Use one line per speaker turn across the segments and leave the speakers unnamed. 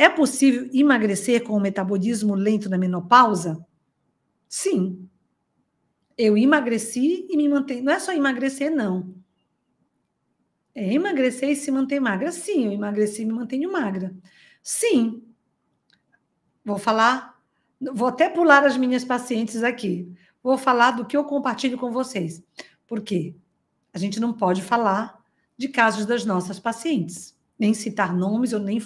É possível emagrecer com o metabolismo lento na menopausa? Sim. Eu emagreci e me mantenho. Não é só emagrecer, não. É emagrecer e se manter magra. Sim, eu emagreci e me mantenho magra. Sim. Vou falar. Vou até pular as minhas pacientes aqui. Vou falar do que eu compartilho com vocês. Porque a gente não pode falar de casos das nossas pacientes, nem citar nomes ou nem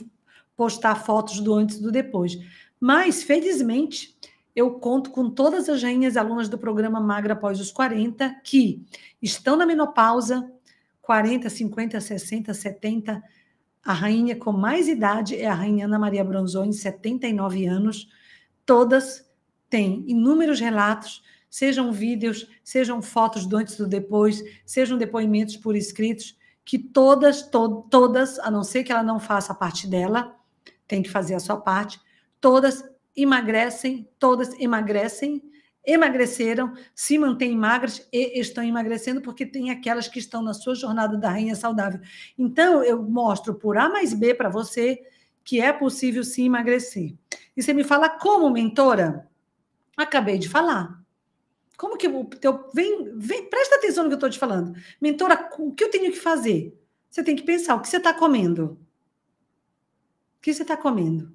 postar fotos do antes e do depois. Mas, felizmente, eu conto com todas as rainhas alunas do programa Magra Após os 40 que estão na menopausa, 40, 50, 60, 70. A rainha com mais idade é a rainha Ana Maria Bronzoni, 79 anos. Todas têm inúmeros relatos, sejam vídeos, sejam fotos do antes e do depois, sejam depoimentos por escritos, que todas, to todas, a não ser que ela não faça a parte dela, tem que fazer a sua parte. Todas emagrecem, todas emagrecem, emagreceram, se mantêm magras e estão emagrecendo, porque tem aquelas que estão na sua jornada da rainha saudável. Então, eu mostro por A mais B para você que é possível se emagrecer. E você me fala como, mentora? Acabei de falar. Como que o teu. Vem, vem, presta atenção no que eu estou te falando. Mentora, o que eu tenho que fazer? Você tem que pensar o que você está comendo que você está comendo?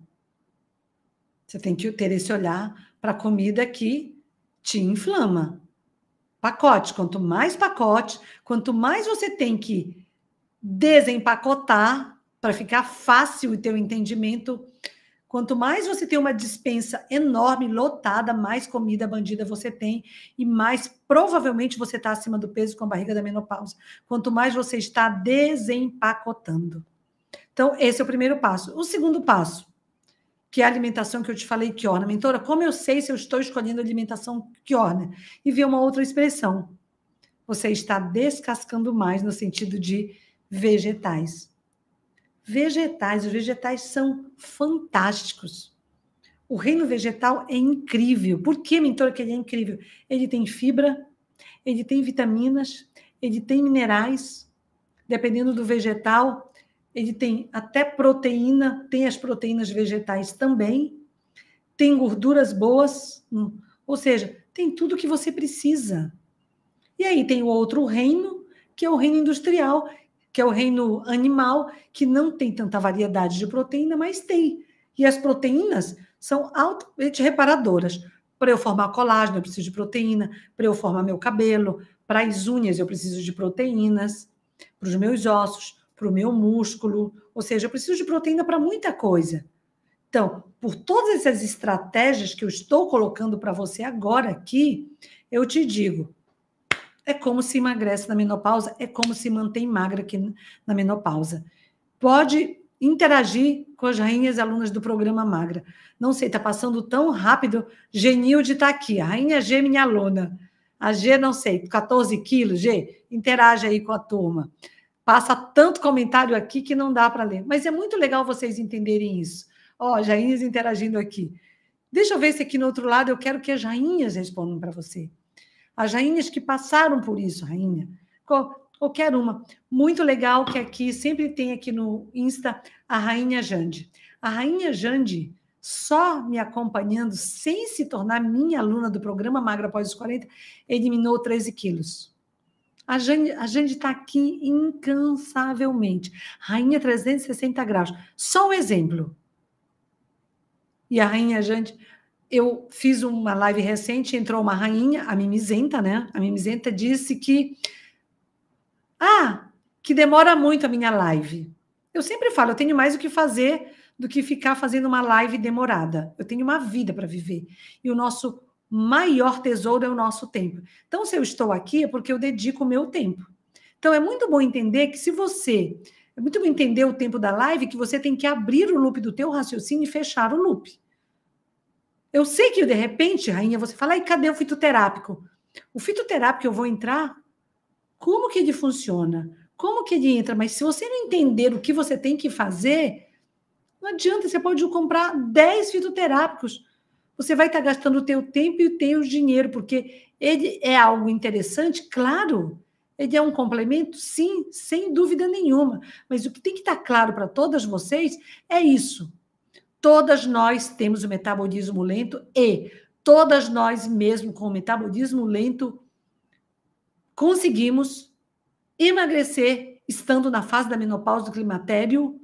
Você tem que ter esse olhar para a comida que te inflama. Pacote, quanto mais pacote, quanto mais você tem que desempacotar para ficar fácil o teu entendimento, quanto mais você tem uma dispensa enorme, lotada, mais comida bandida você tem e mais provavelmente você está acima do peso com a barriga da menopausa. Quanto mais você está desempacotando. Então, esse é o primeiro passo. O segundo passo, que é a alimentação que eu te falei que orna. Mentora, como eu sei se eu estou escolhendo alimentação que orna? E vi uma outra expressão. Você está descascando mais no sentido de vegetais. Vegetais, os vegetais são fantásticos. O reino vegetal é incrível. Por que, mentora, que ele é incrível? Ele tem fibra, ele tem vitaminas, ele tem minerais. Dependendo do vegetal, ele tem até proteína, tem as proteínas vegetais também, tem gorduras boas, hum, ou seja, tem tudo que você precisa. E aí tem o outro reino, que é o reino industrial, que é o reino animal, que não tem tanta variedade de proteína, mas tem. E as proteínas são altamente reparadoras. Para eu formar colágeno, eu preciso de proteína. Para eu formar meu cabelo, para as unhas, eu preciso de proteínas. Para os meus ossos, para o meu músculo, ou seja, eu preciso de proteína para muita coisa. Então, por todas essas estratégias que eu estou colocando para você agora aqui, eu te digo: é como se emagrece na menopausa, é como se mantém magra aqui na menopausa. Pode interagir com as rainhas alunas do programa Magra. Não sei, está passando tão rápido. de estar tá aqui, a rainha G, minha aluna. A G, não sei, 14 quilos, G, interage aí com a turma. Passa tanto comentário aqui que não dá para ler. Mas é muito legal vocês entenderem isso. Ó, Jainhas interagindo aqui. Deixa eu ver se aqui no outro lado eu quero que as rainhas respondam para você. As rainhas que passaram por isso, rainha. Qualquer uma. Muito legal que aqui, sempre tem aqui no Insta, a rainha Jande. A rainha Jande, só me acompanhando, sem se tornar minha aluna do programa Magra Após os 40, eliminou 13 quilos. A gente a está aqui incansavelmente. Rainha 360 graus. Só um exemplo. E a rainha, gente, eu fiz uma live recente, entrou uma rainha, a mimizenta, né? A mimizenta disse que. Ah, que demora muito a minha live. Eu sempre falo, eu tenho mais o que fazer do que ficar fazendo uma live demorada. Eu tenho uma vida para viver. E o nosso maior tesouro é o nosso tempo. Então, se eu estou aqui, é porque eu dedico o meu tempo. Então, é muito bom entender que se você. É muito bom entender o tempo da live que você tem que abrir o loop do teu raciocínio e fechar o loop. Eu sei que, de repente, rainha, você fala, e cadê o fitoterápico? O fitoterápico eu vou entrar? Como que ele funciona? Como que ele entra? Mas se você não entender o que você tem que fazer, não adianta, você pode comprar 10 fitoterápicos você vai estar gastando o teu tempo e o teu dinheiro, porque ele é algo interessante, claro. Ele é um complemento, sim, sem dúvida nenhuma. Mas o que tem que estar claro para todas vocês é isso. Todas nós temos o metabolismo lento e todas nós, mesmo com o metabolismo lento, conseguimos emagrecer estando na fase da menopausa do climatério,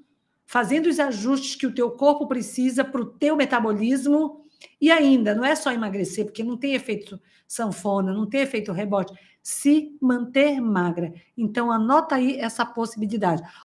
fazendo os ajustes que o teu corpo precisa para o teu metabolismo e ainda, não é só emagrecer, porque não tem efeito sanfona, não tem efeito rebote. Se manter magra. Então, anota aí essa possibilidade.